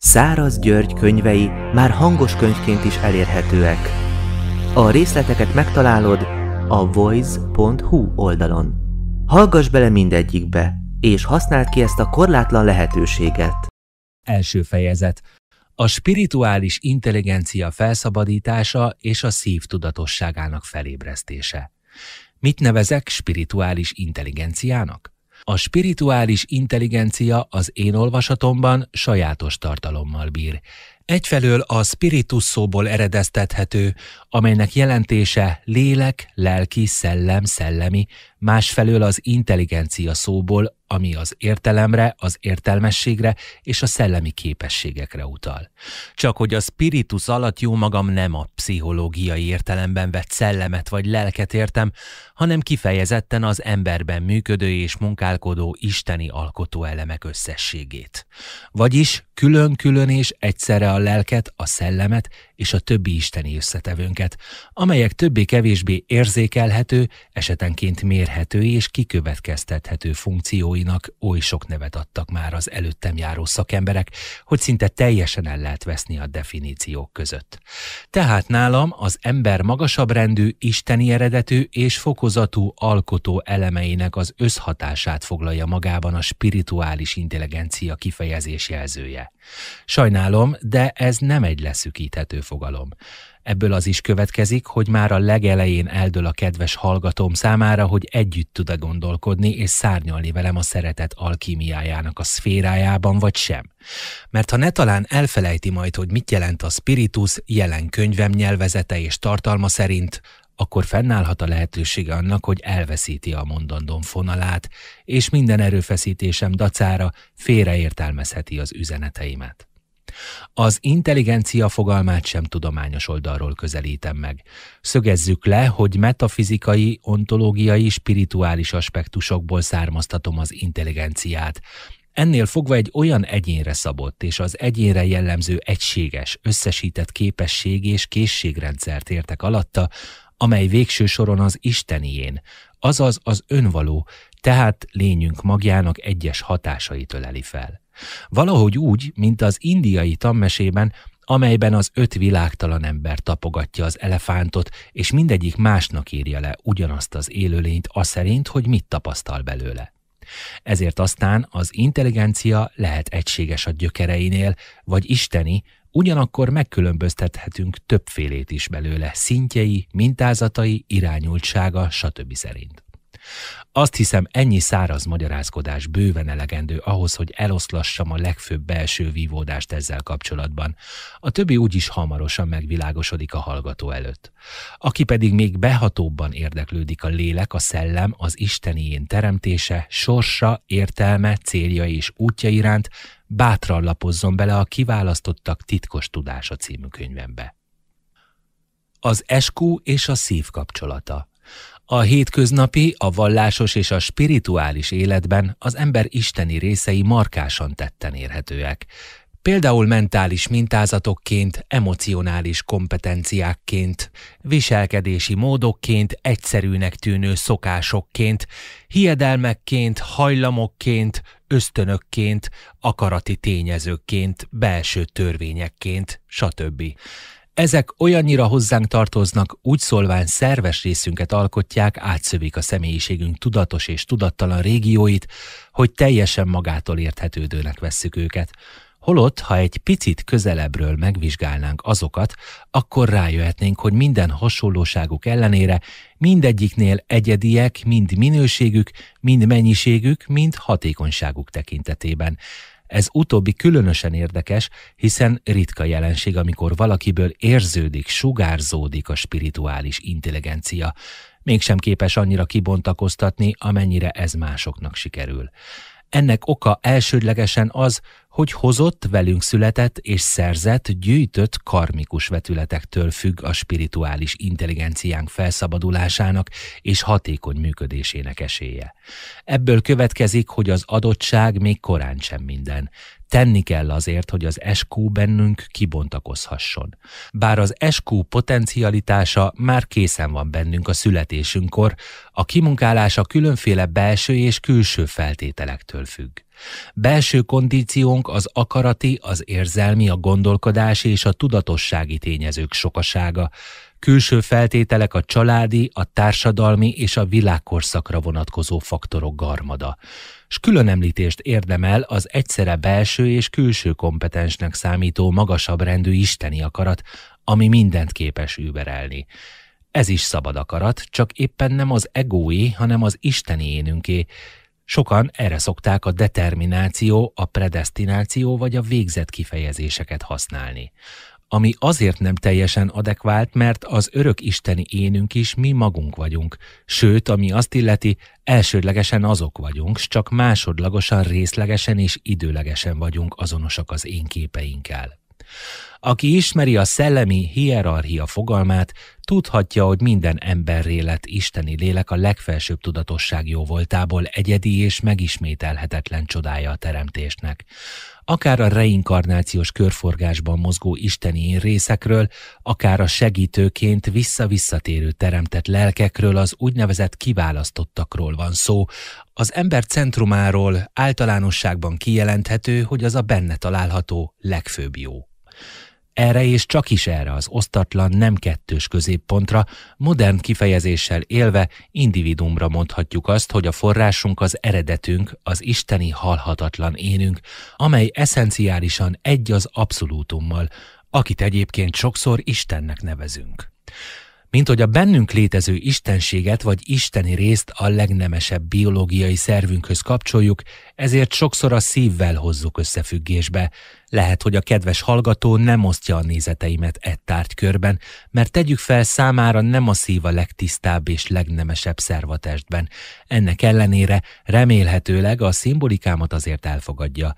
Száraz György könyvei már hangos könyvként is elérhetőek. A részleteket megtalálod a voice.hu oldalon. Hallgass bele mindegyikbe, és használd ki ezt a korlátlan lehetőséget. Első fejezet. A spirituális intelligencia felszabadítása és a szív tudatosságának felébresztése. Mit nevezek spirituális intelligenciának? a spirituális intelligencia az én olvasatomban sajátos tartalommal bír. Egyfelől a spiritus szóból eredeztethető, amelynek jelentése lélek, lelki, szellem, szellemi, másfelől az intelligencia szóból, ami az értelemre, az értelmességre és a szellemi képességekre utal. Csak hogy a spiritus alatt jó magam nem a pszichológiai értelemben vett szellemet vagy lelket értem, hanem kifejezetten az emberben működő és munkálkodó isteni alkotó elemek összességét. Vagyis külön-külön és egyszerre a lelket, a szellemet és a többi isteni összetevőnket, amelyek többé-kevésbé érzékelhető, esetenként mérhető és kikövetkeztethető funkcióinak oly sok nevet adtak már az előttem járó szakemberek, hogy szinte teljesen el lehet veszni a definíciók között. Tehát nálam az ember magasabb rendű, isteni eredetű és fokozatú alkotó elemeinek az összhatását foglalja magában a spirituális intelligencia kifejezés jelzője. Sajnálom, de ez nem egy leszűkíthető fogalom. Ebből az is következik, hogy már a legelején eldől a kedves hallgatóm számára, hogy együtt tud-e gondolkodni és szárnyalni velem a szeretet alkímiájának a szférájában, vagy sem. Mert ha ne talán elfelejti majd, hogy mit jelent a spiritus jelen könyvem nyelvezete és tartalma szerint, akkor fennállhat a lehetősége annak, hogy elveszíti a mondandom fonalát, és minden erőfeszítésem dacára félreértelmezheti az üzeneteimet. Az intelligencia fogalmát sem tudományos oldalról közelítem meg. Szögezzük le, hogy metafizikai, ontológiai, spirituális aspektusokból származtatom az intelligenciát, Ennél fogva egy olyan egyénre szabott és az egyénre jellemző egységes, összesített képesség és készségrendszert értek alatta, amely végső soron az Istenién, azaz az önvaló, tehát lényünk magjának egyes hatásait öleli fel. Valahogy úgy, mint az indiai tanmesében, amelyben az öt világtalan ember tapogatja az elefántot, és mindegyik másnak írja le ugyanazt az élőlényt aszerint, hogy mit tapasztal belőle. Ezért aztán az intelligencia lehet egységes a gyökereinél, vagy isteni, Ugyanakkor megkülönböztethetünk többfélét is belőle, szintjei, mintázatai, irányultsága, stb. szerint. Azt hiszem, ennyi száraz magyarázkodás bőven elegendő ahhoz, hogy eloszlassam a legfőbb belső vívódást ezzel kapcsolatban. A többi úgyis hamarosan megvilágosodik a hallgató előtt. Aki pedig még behatóbban érdeklődik a lélek, a szellem, az istenién teremtése, sorsa, értelme, célja és útja iránt, bátran lapozzon bele a Kiválasztottak titkos tudása című könyvembe. Az eskú és a szív kapcsolata. A hétköznapi, a vallásos és a spirituális életben az ember isteni részei markásan tetten érhetőek, például mentális mintázatokként, emocionális kompetenciákként, viselkedési módokként, egyszerűnek tűnő szokásokként, hiedelmekként, hajlamokként, ösztönökként, akarati tényezőkként, belső törvényekként, stb. Ezek olyannyira hozzánk tartoznak, úgy szólván szerves részünket alkotják, átszövik a személyiségünk tudatos és tudattalan régióit, hogy teljesen magától érthetődőnek vesszük őket. Holott, ha egy picit közelebbről megvizsgálnánk azokat, akkor rájöhetnénk, hogy minden hasonlóságuk ellenére mindegyiknél egyediek, mind minőségük, mind mennyiségük, mind hatékonyságuk tekintetében. Ez utóbbi különösen érdekes, hiszen ritka jelenség, amikor valakiből érződik, sugárzódik a spirituális intelligencia. Mégsem képes annyira kibontakoztatni, amennyire ez másoknak sikerül. Ennek oka elsődlegesen az, hogy hozott, velünk született és szerzett, gyűjtött karmikus vetületektől függ a spirituális intelligenciánk felszabadulásának és hatékony működésének esélye. Ebből következik, hogy az adottság még korán sem minden tenni kell azért, hogy az SQ bennünk kibontakozhasson. Bár az SQ potencialitása már készen van bennünk a születésünkkor, a kimunkálása különféle belső és külső feltételektől függ. Belső kondíciónk az akarati, az érzelmi, a gondolkodási és a tudatossági tényezők sokasága, külső feltételek a családi, a társadalmi és a világkorszakra vonatkozó faktorok garmada. S külön említést érdemel az egyszerre belső és külső kompetensnek számító magasabb rendű isteni akarat, ami mindent képes überelni. Ez is szabad akarat, csak éppen nem az egói, hanem az isteni énünké, Sokan erre szokták a determináció, a predestináció vagy a végzett kifejezéseket használni ami azért nem teljesen adekvált, mert az örök isteni énünk is mi magunk vagyunk, sőt, ami azt illeti, elsődlegesen azok vagyunk, s csak másodlagosan, részlegesen és időlegesen vagyunk azonosak az én képeinkkel. Aki ismeri a szellemi hierarchia fogalmát, tudhatja, hogy minden emberré lett isteni lélek a legfelsőbb tudatosság jóvoltából egyedi és megismételhetetlen csodája a teremtésnek. Akár a reinkarnációs körforgásban mozgó isteni részekről, akár a segítőként visszavisszatérő teremtett lelkekről az úgynevezett kiválasztottakról van szó. Az ember centrumáról általánosságban kijelenthető, hogy az a benne található legfőbb jó. Erre és csak is erre az osztatlan nem kettős középpontra, modern kifejezéssel élve individumra mondhatjuk azt, hogy a forrásunk az eredetünk, az isteni halhatatlan énünk, amely eszenciálisan egy az abszolútummal, akit egyébként sokszor Istennek nevezünk mint hogy a bennünk létező istenséget vagy isteni részt a legnemesebb biológiai szervünkhöz kapcsoljuk, ezért sokszor a szívvel hozzuk összefüggésbe. Lehet, hogy a kedves hallgató nem osztja a nézeteimet egy tárgykörben, mert tegyük fel számára nem a szív a legtisztább és legnemesebb szerv a testben. Ennek ellenére remélhetőleg a szimbolikámat azért elfogadja.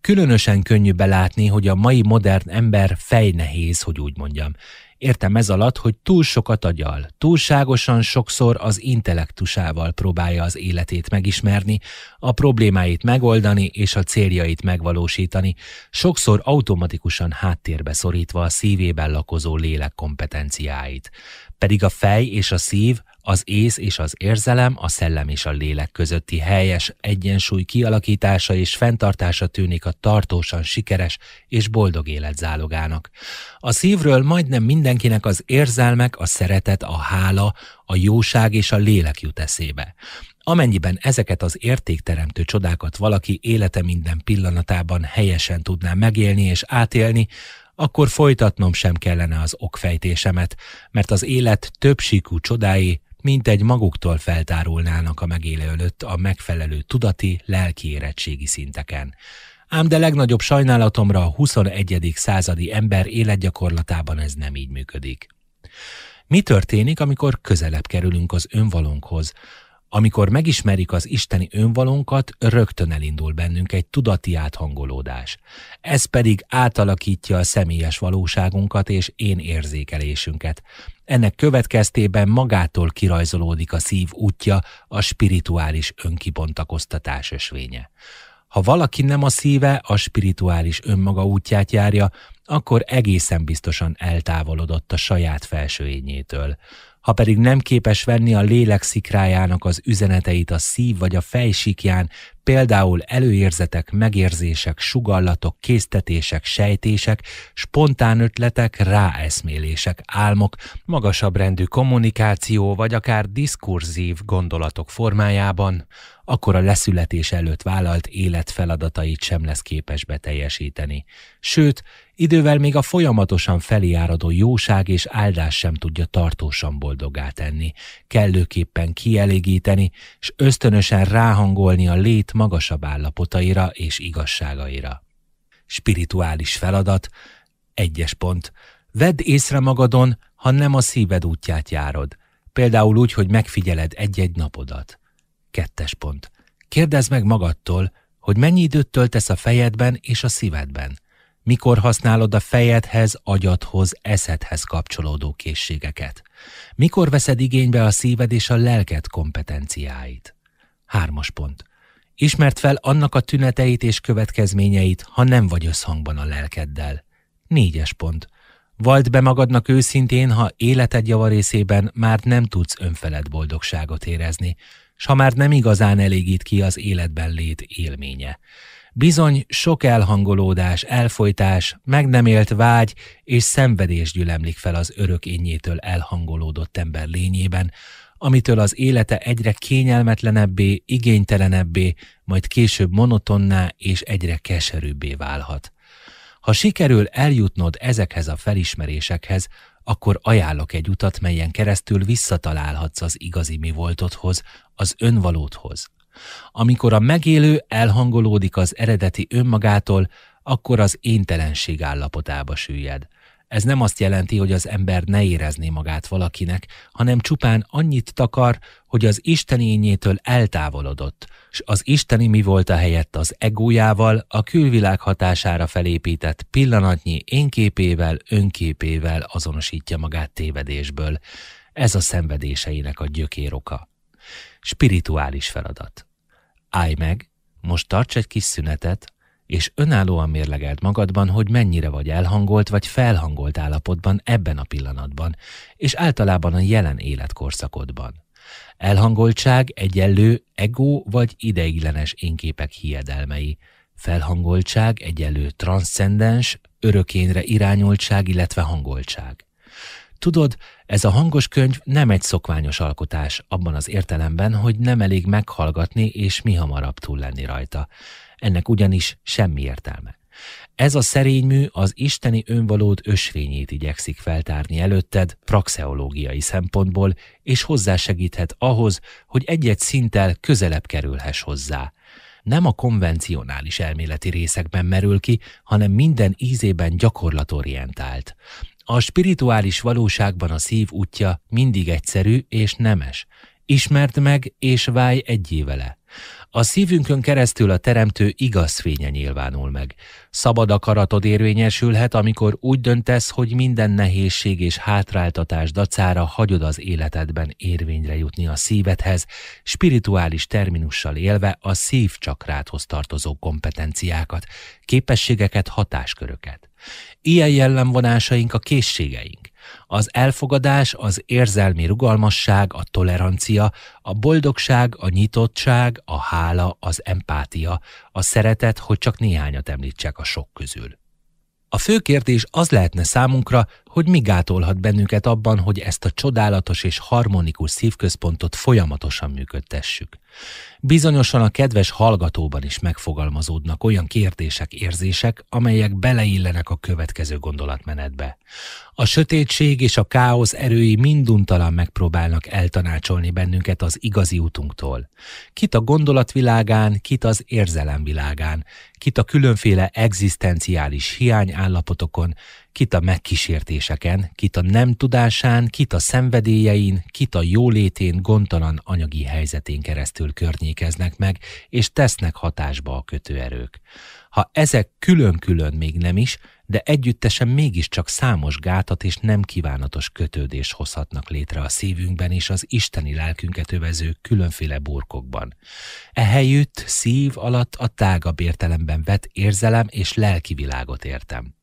Különösen könnyű belátni, hogy a mai modern ember fejnehéz, hogy úgy mondjam. Értem ez alatt, hogy túl sokat agyal, túlságosan sokszor az intellektusával próbálja az életét megismerni, a problémáit megoldani és a céljait megvalósítani, sokszor automatikusan háttérbe szorítva a szívében lakozó lélek kompetenciáit. Pedig a fej és a szív az ész és az érzelem, a szellem és a lélek közötti helyes egyensúly kialakítása és fenntartása tűnik a tartósan sikeres és boldog élet zálogának. A szívről majdnem mindenkinek az érzelmek, a szeretet, a hála, a jóság és a lélek jut eszébe. Amennyiben ezeket az értékteremtő csodákat valaki élete minden pillanatában helyesen tudná megélni és átélni, akkor folytatnom sem kellene az okfejtésemet, mert az élet többsíkú csodái mint egy maguktól feltárulnának a megélő előtt a megfelelő tudati, lelki érettségi szinteken. Ám de legnagyobb sajnálatomra a 21. századi ember életgyakorlatában ez nem így működik. Mi történik, amikor közelebb kerülünk az önvalónkhoz, amikor megismerik az isteni önvalónkat, rögtön elindul bennünk egy tudati áthangolódás. Ez pedig átalakítja a személyes valóságunkat és én érzékelésünket. Ennek következtében magától kirajzolódik a szív útja, a spirituális önkibontakoztatás ösvénye. Ha valaki nem a szíve, a spirituális önmaga útját járja, akkor egészen biztosan eltávolodott a saját felsőényétől ha pedig nem képes venni a lélek szikrájának az üzeneteit a szív vagy a fejsíkján, például előérzetek, megérzések, sugallatok, késztetések, sejtések, spontán ötletek, ráeszmélések, álmok, magasabb rendű kommunikáció vagy akár diskurzív gondolatok formájában, akkor a leszületés előtt vállalt életfeladatait sem lesz képes beteljesíteni. Sőt, Idővel még a folyamatosan feliáradó jóság és áldás sem tudja tartósan boldogá tenni, kellőképpen kielégíteni, s ösztönösen ráhangolni a lét magasabb állapotaira és igazságaira. Spirituális feladat, egyes pont, vedd észre magadon, ha nem a szíved útját járod, például úgy, hogy megfigyeled egy-egy napodat. Kettes pont. Kérdezd meg magadtól, hogy mennyi időt töltesz a fejedben és a szívedben mikor használod a fejedhez, agyadhoz, eszedhez kapcsolódó készségeket. Mikor veszed igénybe a szíved és a lelked kompetenciáit. Hármas pont. Ismert fel annak a tüneteit és következményeit, ha nem vagy összhangban a lelkeddel. Négyes pont. Vald be magadnak őszintén, ha életed javarészében már nem tudsz önfeled boldogságot érezni, s ha már nem igazán elégít ki az életben lét élménye. Bizony sok elhangolódás, elfolytás, meg nem élt vágy és szenvedés gyülemlik fel az örök innyétől elhangolódott ember lényében, amitől az élete egyre kényelmetlenebbé, igénytelenebbé, majd később monotonná és egyre keserűbbé válhat. Ha sikerül eljutnod ezekhez a felismerésekhez, akkor ajánlok egy utat, melyen keresztül visszatalálhatsz az igazi mi voltodhoz, az önvalódhoz. Amikor a megélő elhangolódik az eredeti önmagától, akkor az éntelenség állapotába süllyed. Ez nem azt jelenti, hogy az ember ne érezné magát valakinek, hanem csupán annyit takar, hogy az isteni ényétől eltávolodott, s az isteni mi volt a helyett az egójával, a külvilág hatására felépített pillanatnyi énképével, önképével azonosítja magát tévedésből. Ez a szenvedéseinek a gyökéroka. Spirituális feladat állj meg, most tarts egy kis szünetet, és önállóan mérlegeld magadban, hogy mennyire vagy elhangolt vagy felhangolt állapotban ebben a pillanatban, és általában a jelen életkorszakodban. Elhangoltság egyenlő ego vagy ideiglenes énképek hiedelmei, felhangoltság egyenlő transzcendens, örökénre irányoltság, illetve hangoltság. Tudod, ez a hangos könyv nem egy szokványos alkotás, abban az értelemben, hogy nem elég meghallgatni és mi hamarabb túl lenni rajta. Ennek ugyanis semmi értelme. Ez a szerénymű az isteni önvalód ösvényét igyekszik feltárni előtted praxeológiai szempontból, és hozzásegíthet ahhoz, hogy egy-egy szinttel közelebb kerülhess hozzá. Nem a konvencionális elméleti részekben merül ki, hanem minden ízében gyakorlatorientált. A spirituális valóságban a szív útja mindig egyszerű és nemes. Ismert meg és válj egyévele. vele. A szívünkön keresztül a teremtő igaz fénye nyilvánul meg. Szabad akaratod érvényesülhet, amikor úgy döntesz, hogy minden nehézség és hátráltatás dacára hagyod az életedben érvényre jutni a szívedhez, spirituális terminussal élve a szívcsakráthoz tartozó kompetenciákat, képességeket, hatásköröket. Ilyen jellemvonásaink a készségeink az elfogadás, az érzelmi rugalmasság, a tolerancia, a boldogság, a nyitottság, a hála, az empátia, a szeretet, hogy csak néhányat említsek a sok közül. A fő kérdés az lehetne számunkra, hogy mi gátolhat bennünket abban, hogy ezt a csodálatos és harmonikus szívközpontot folyamatosan működtessük. Bizonyosan a kedves hallgatóban is megfogalmazódnak olyan kérdések, érzések, amelyek beleillenek a következő gondolatmenetbe. A sötétség és a káosz erői minduntalan megpróbálnak eltanácsolni bennünket az igazi utunktól. Kit a gondolatvilágán, kit az érzelemvilágán, kit a különféle egzisztenciális hiányállapotokon, kit a megkísértéseken, kit a nem tudásán, kit a szenvedélyein, kit a jólétén, gondtalan anyagi helyzetén keresztül környékeznek meg, és tesznek hatásba a kötőerők. Ha ezek külön-külön még nem is, de együttesen mégiscsak számos gátat és nem kívánatos kötődés hozhatnak létre a szívünkben és az isteni lelkünket övező különféle burkokban. Ehelyütt szív alatt a tágabb értelemben vett érzelem és lelki világot értem.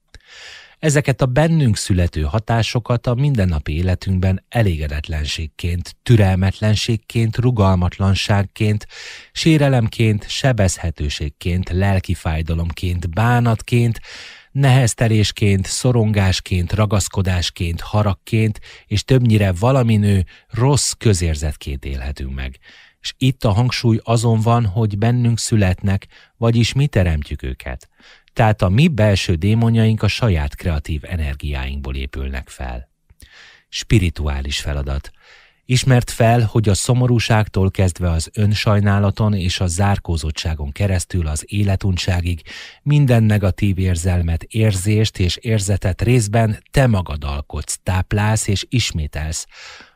Ezeket a bennünk születő hatásokat a mindennapi életünkben elégedetlenségként, türelmetlenségként, rugalmatlanságként, sérelemként, sebezhetőségként, fájdalomként, bánatként, nehezterésként, szorongásként, ragaszkodásként, haragként és többnyire valaminő rossz közérzetként élhetünk meg. És itt a hangsúly azon van, hogy bennünk születnek, vagyis mi teremtjük őket tehát a mi belső démonjaink a saját kreatív energiáinkból épülnek fel. Spirituális feladat. Ismert fel, hogy a szomorúságtól kezdve az önsajnálaton és a zárkózottságon keresztül az életuntságig minden negatív érzelmet, érzést és érzetet részben te magad alkotsz, táplálsz és ismételsz.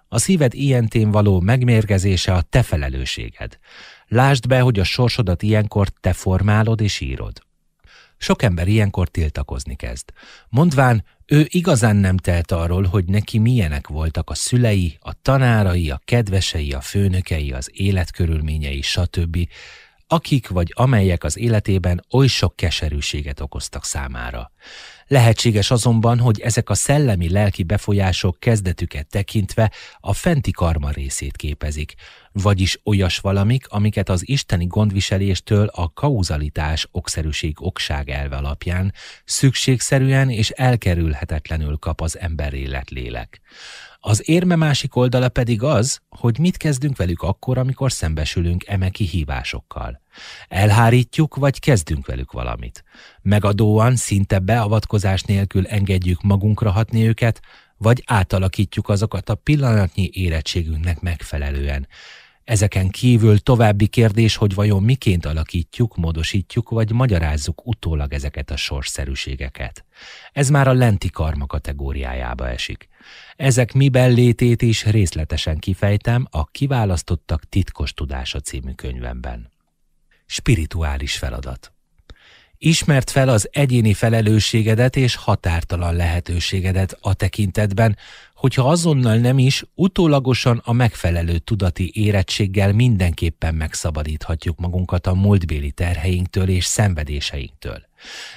A szíved ilyentén való megmérgezése a te felelősséged. Lásd be, hogy a sorsodat ilyenkor te formálod és írod. Sok ember ilyenkor tiltakozni kezd. Mondván, ő igazán nem telt arról, hogy neki milyenek voltak a szülei, a tanárai, a kedvesei, a főnökei, az életkörülményei, stb., akik vagy amelyek az életében oly sok keserűséget okoztak számára. Lehetséges azonban, hogy ezek a szellemi-lelki befolyások kezdetüket tekintve a fenti karma részét képezik, vagyis olyas valamik, amiket az isteni gondviseléstől a kauzalitás okszerűség okság elve alapján szükségszerűen és elkerülhetetlenül kap az ember élet lélek. Az érme másik oldala pedig az, hogy mit kezdünk velük akkor, amikor szembesülünk eme kihívásokkal. Elhárítjuk, vagy kezdünk velük valamit. Megadóan, szinte beavatkozás nélkül engedjük magunkra hatni őket, vagy átalakítjuk azokat a pillanatnyi érettségünknek megfelelően, Ezeken kívül további kérdés, hogy vajon miként alakítjuk, módosítjuk vagy magyarázzuk utólag ezeket a sorszerűségeket. Ez már a lenti karma kategóriájába esik. Ezek miben létét is részletesen kifejtem a Kiválasztottak titkos tudása című könyvemben. Spirituális feladat Ismert fel az egyéni felelősségedet és határtalan lehetőségedet a tekintetben, hogyha azonnal nem is, utólagosan a megfelelő tudati érettséggel mindenképpen megszabadíthatjuk magunkat a múltbéli terheinktől és szenvedéseinktől.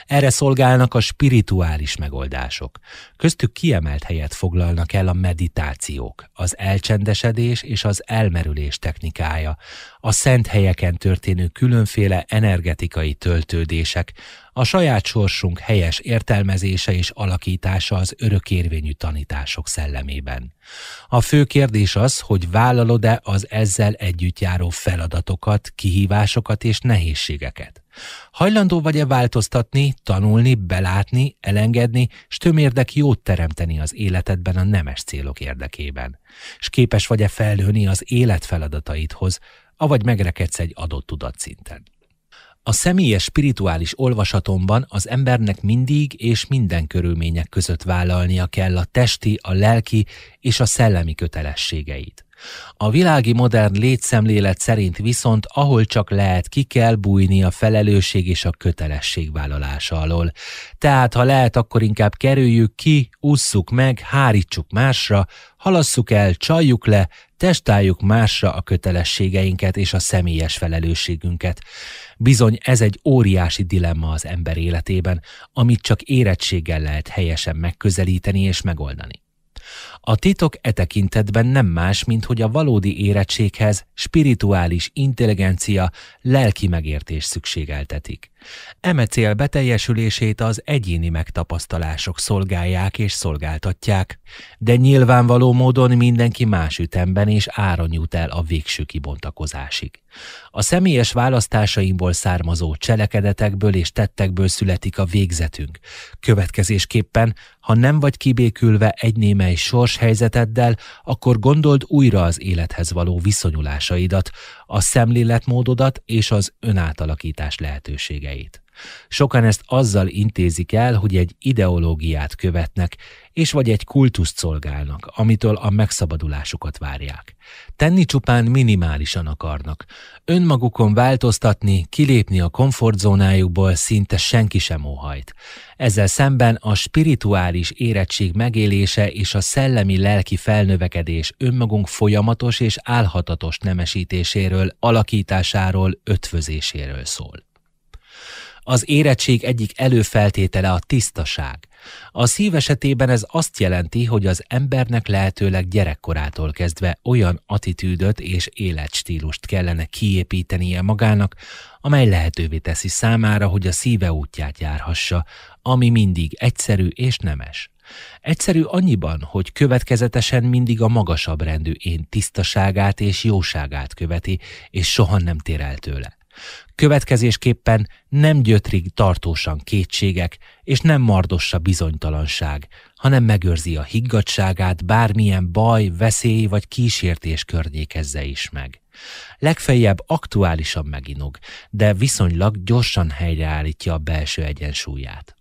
Erre szolgálnak a spirituális megoldások. Köztük kiemelt helyet foglalnak el a meditációk, az elcsendesedés és az elmerülés technikája, a szent helyeken történő különféle energetikai töltődések, a saját sorsunk helyes értelmezése és alakítása az örökérvényű tanítások szellemében. A fő kérdés az, hogy vállalod-e az ezzel együtt járó feladatokat, kihívásokat és nehézségeket. Hajlandó vagy-e változtatni, tanulni, belátni, elengedni, s tömérdek jót teremteni az életedben a nemes célok érdekében? S képes vagy-e felnőni az élet feladataidhoz, avagy megrekedsz egy adott tudatszinten? A személyes spirituális olvasatomban az embernek mindig és minden körülmények között vállalnia kell a testi, a lelki és a szellemi kötelességeit. A világi modern létszemlélet szerint viszont ahol csak lehet ki kell bújni a felelősség és a kötelesség vállalása alól. Tehát ha lehet, akkor inkább kerüljük ki, ússzuk meg, hárítsuk másra, halasszuk el, csaljuk le, testáljuk másra a kötelességeinket és a személyes felelősségünket. Bizony ez egy óriási dilemma az ember életében, amit csak érettséggel lehet helyesen megközelíteni és megoldani. A titok e tekintetben nem más, mint hogy a valódi érettséghez spirituális intelligencia, lelki megértés szükségeltetik. Eme cél beteljesülését az egyéni megtapasztalások szolgálják és szolgáltatják, de nyilvánvaló módon mindenki más ütemben és áron jut el a végső kibontakozásig. A személyes választásaimból származó cselekedetekből és tettekből születik a végzetünk. Következésképpen, ha nem vagy kibékülve egy némely sors helyzeteddel, akkor gondold újra az élethez való viszonyulásaidat, a szemléletmódodat és az önátalakítás lehetőségeit. Sokan ezt azzal intézik el, hogy egy ideológiát követnek, és vagy egy kultuszt szolgálnak, amitől a megszabadulásukat várják. Tenni csupán minimálisan akarnak. Önmagukon változtatni, kilépni a komfortzónájukból szinte senki sem óhajt. Ezzel szemben a spirituális érettség megélése és a szellemi-lelki felnövekedés önmagunk folyamatos és álhatatos nemesítéséről, alakításáról, ötvözéséről szól. Az érettség egyik előfeltétele a tisztaság. A szív esetében ez azt jelenti, hogy az embernek lehetőleg gyerekkorától kezdve olyan attitűdöt és életstílust kellene kiépítenie magának, amely lehetővé teszi számára, hogy a szíve útját járhassa, ami mindig egyszerű és nemes. Egyszerű annyiban, hogy következetesen mindig a magasabb rendű én tisztaságát és jóságát követi, és soha nem tér el tőle. Következésképpen nem gyötrik tartósan kétségek, és nem mardossa bizonytalanság, hanem megőrzi a higgadságát bármilyen baj, veszély vagy kísértés környékezze is meg. Legfeljebb aktuálisan meginog, de viszonylag gyorsan helyreállítja a belső egyensúlyát.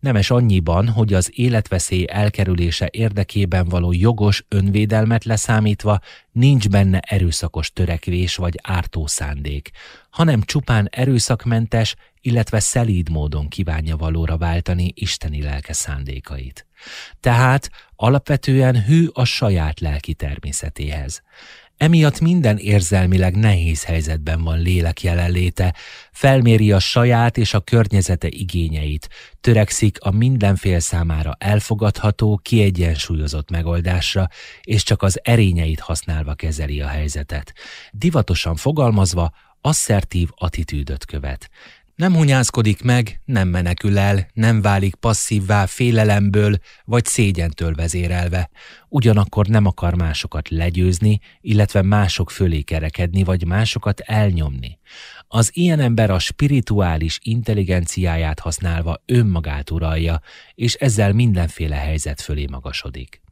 Nemes annyiban, hogy az életveszély elkerülése érdekében való jogos önvédelmet leszámítva nincs benne erőszakos törekvés vagy ártó szándék, hanem csupán erőszakmentes, illetve szelíd módon kívánja valóra váltani isteni lelke szándékait. Tehát alapvetően hű a saját lelki természetéhez. Emiatt minden érzelmileg nehéz helyzetben van lélek jelenléte, felméri a saját és a környezete igényeit, törekszik a mindenfél számára elfogadható, kiegyensúlyozott megoldásra, és csak az erényeit használva kezeli a helyzetet. Divatosan fogalmazva, asszertív attitűdöt követ. Nem hunyászkodik meg, nem menekül el, nem válik passzívvá félelemből vagy szégyentől vezérelve. Ugyanakkor nem akar másokat legyőzni, illetve mások fölé kerekedni vagy másokat elnyomni. Az ilyen ember a spirituális intelligenciáját használva önmagát uralja, és ezzel mindenféle helyzet fölé magasodik.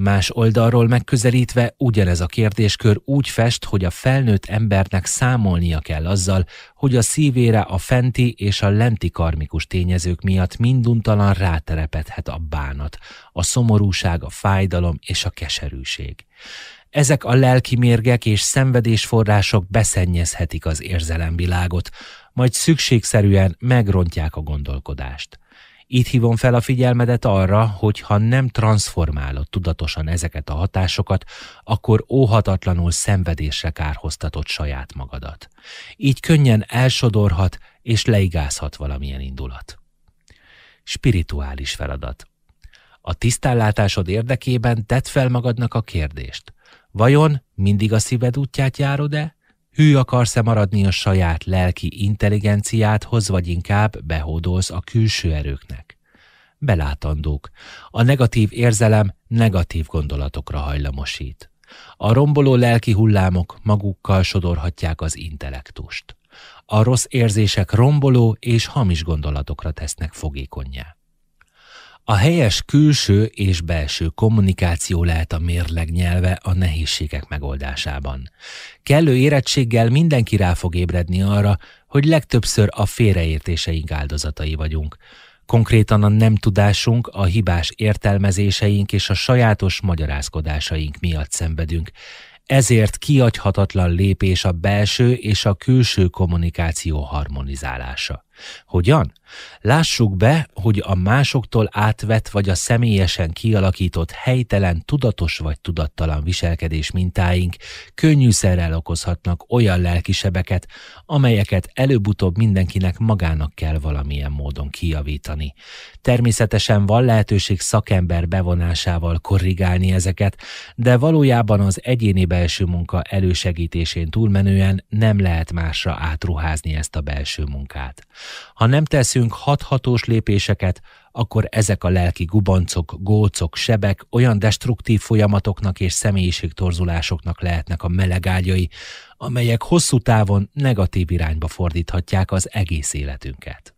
Más oldalról megközelítve ugyanez a kérdéskör úgy fest, hogy a felnőtt embernek számolnia kell azzal, hogy a szívére a fenti és a lenti karmikus tényezők miatt minduntalan ráterepedhet a bánat, a szomorúság, a fájdalom és a keserűség. Ezek a lelki mérgek és szenvedésforrások beszennyezhetik az érzelemvilágot, majd szükségszerűen megrontják a gondolkodást. Itt hívom fel a figyelmedet arra, hogy ha nem transformálod tudatosan ezeket a hatásokat, akkor óhatatlanul szenvedésre kárhoztatod saját magadat. Így könnyen elsodorhat és leigázhat valamilyen indulat. Spirituális feladat. A tisztállátásod érdekében tedd fel magadnak a kérdést. Vajon mindig a szíved útját járod-e, Hű akarsz-e maradni a saját lelki intelligenciádhoz, vagy inkább behódolsz a külső erőknek? Belátandók. A negatív érzelem negatív gondolatokra hajlamosít. A romboló lelki hullámok magukkal sodorhatják az intellektust. A rossz érzések romboló és hamis gondolatokra tesznek fogékonyá. A helyes külső és belső kommunikáció lehet a mérleg nyelve a nehézségek megoldásában. Kellő érettséggel mindenki rá fog ébredni arra, hogy legtöbbször a félreértéseink áldozatai vagyunk. Konkrétan a nem tudásunk, a hibás értelmezéseink és a sajátos magyarázkodásaink miatt szenvedünk. Ezért kiadhatatlan lépés a belső és a külső kommunikáció harmonizálása. Hogyan? Lássuk be, hogy a másoktól átvett vagy a személyesen kialakított helytelen, tudatos vagy tudattalan viselkedés mintáink könnyűszerrel okozhatnak olyan lelkisebeket, amelyeket előbb-utóbb mindenkinek magának kell valamilyen módon kijavítani. Természetesen van lehetőség szakember bevonásával korrigálni ezeket, de valójában az egyéni belső munka elősegítésén túlmenően nem lehet másra átruházni ezt a belső munkát. Ha nem teszünk hathatós lépéseket, akkor ezek a lelki gubancok, gócok, sebek olyan destruktív folyamatoknak és személyiségtorzulásoknak lehetnek a melegágyai, amelyek hosszú távon negatív irányba fordíthatják az egész életünket.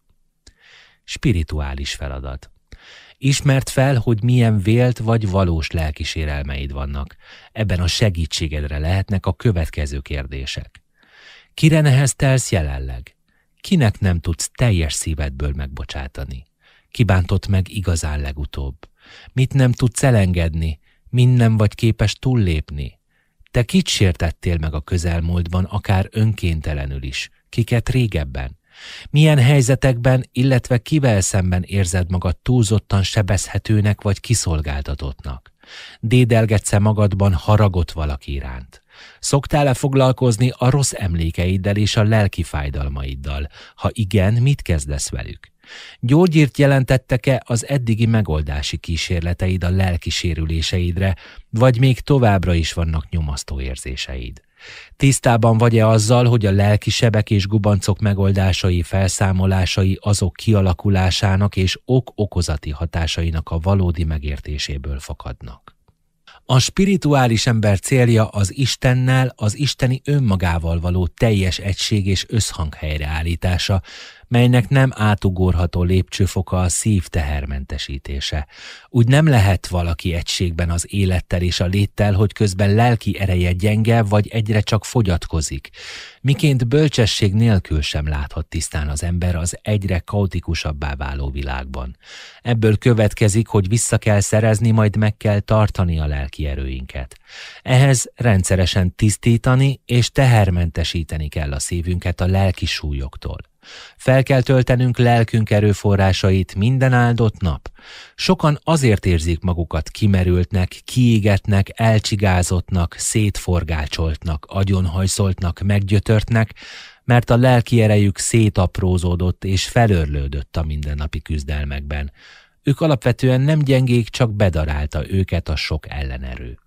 Spirituális feladat. Ismert fel, hogy milyen vélt vagy valós lelkisérelmeid vannak. Ebben a segítségedre lehetnek a következő kérdések. Kire neheztelsz jelenleg? Kinek nem tudsz teljes szívedből megbocsátani? Kibántott meg igazán legutóbb? Mit nem tudsz elengedni? Mind nem vagy képes túllépni? Te kit sértettél meg a közelmúltban, akár önkéntelenül is? Kiket régebben? Milyen helyzetekben, illetve kivel szemben érzed magad túlzottan sebezhetőnek vagy kiszolgáltatottnak? Dédelgetsz-e magadban haragot valaki iránt? Szoktál-e foglalkozni a rossz emlékeiddel és a lelki fájdalmaiddal? Ha igen, mit kezdesz velük? Gyógyírt jelentettek-e az eddigi megoldási kísérleteid a lelki sérüléseidre, vagy még továbbra is vannak nyomasztó érzéseid? Tisztában vagy-e azzal, hogy a lelki sebek és gubancok megoldásai, felszámolásai azok kialakulásának és ok-okozati hatásainak a valódi megértéséből fakadnak? A spirituális ember célja az Istennel, az isteni önmagával való teljes egység és összhang helyreállítása, melynek nem átugorható lépcsőfoka a szív tehermentesítése. Úgy nem lehet valaki egységben az élettel és a léttel, hogy közben lelki ereje gyenge, vagy egyre csak fogyatkozik. Miként bölcsesség nélkül sem láthat tisztán az ember az egyre kaotikusabbá váló világban. Ebből következik, hogy vissza kell szerezni, majd meg kell tartani a lelki erőinket. Ehhez rendszeresen tisztítani és tehermentesíteni kell a szívünket a lelki súlyoktól. Fel kell töltenünk lelkünk erőforrásait minden áldott nap. Sokan azért érzik magukat kimerültnek, kiégetnek, elcsigázottnak, szétforgácsoltnak, agyonhajszoltnak, meggyötörtnek, mert a lelki erejük szétaprózódott és felörlődött a mindennapi küzdelmekben. Ők alapvetően nem gyengék, csak bedarálta őket a sok ellenerő.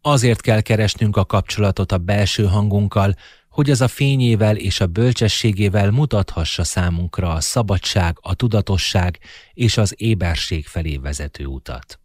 Azért kell keresnünk a kapcsolatot a belső hangunkkal, hogy az a fényével és a bölcsességével mutathassa számunkra a szabadság, a tudatosság és az éberség felé vezető utat.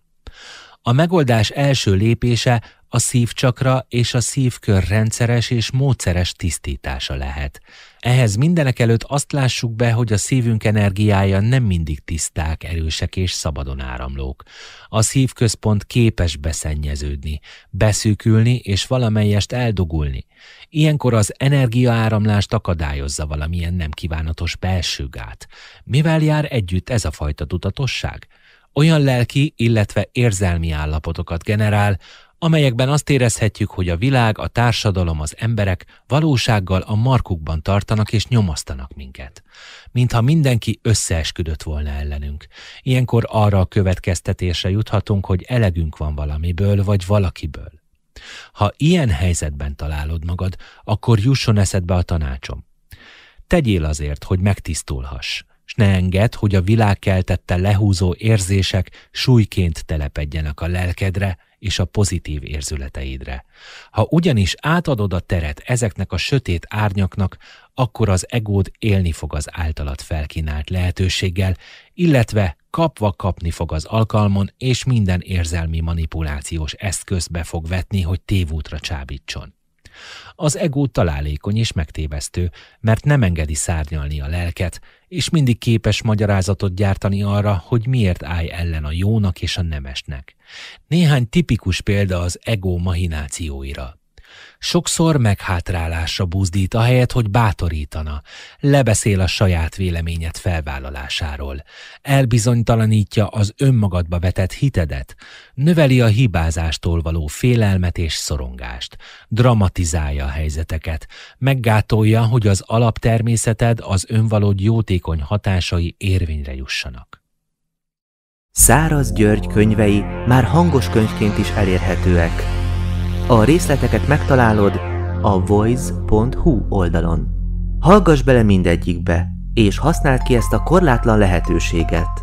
A megoldás első lépése a szívcsakra és a szívkör rendszeres és módszeres tisztítása lehet, ehhez mindenek előtt azt lássuk be, hogy a szívünk energiája nem mindig tiszták, erősek és szabadon áramlók. A szívközpont képes beszennyeződni, beszűkülni és valamelyest eldugulni. Ilyenkor az energiaáramlást akadályozza valamilyen nem kívánatos belső gát. Mivel jár együtt ez a fajta tudatosság? Olyan lelki, illetve érzelmi állapotokat generál, amelyekben azt érezhetjük, hogy a világ, a társadalom, az emberek valósággal a markukban tartanak és nyomasztanak minket. Mintha mindenki összeesküdött volna ellenünk. Ilyenkor arra a következtetésre juthatunk, hogy elegünk van valamiből vagy valakiből. Ha ilyen helyzetben találod magad, akkor jusson eszedbe a tanácsom. Tegyél azért, hogy megtisztulhass, s ne engedd, hogy a világ keltette lehúzó érzések súlyként telepedjenek a lelkedre, és a pozitív érzületeidre. Ha ugyanis átadod a teret ezeknek a sötét árnyaknak, akkor az egód élni fog az általad felkínált lehetőséggel, illetve kapva kapni fog az alkalmon, és minden érzelmi manipulációs eszköz be fog vetni, hogy tévútra csábítson az egó találékony és megtévesztő, mert nem engedi szárnyalni a lelket, és mindig képes magyarázatot gyártani arra, hogy miért állj ellen a jónak és a nemesnek. Néhány tipikus példa az egó mahinációira. Sokszor meghátrálásra buzdít, ahelyett, hogy bátorítana. Lebeszél a saját véleményed felvállalásáról. Elbizonytalanítja az önmagadba vetett hitedet. Növeli a hibázástól való félelmet és szorongást. Dramatizálja a helyzeteket. Meggátolja, hogy az alaptermészeted, az önvalód jótékony hatásai érvényre jussanak. Száraz György könyvei már hangos könyvként is elérhetőek. A részleteket megtalálod a voice.hu oldalon. Hallgass bele mindegyikbe, és használd ki ezt a korlátlan lehetőséget.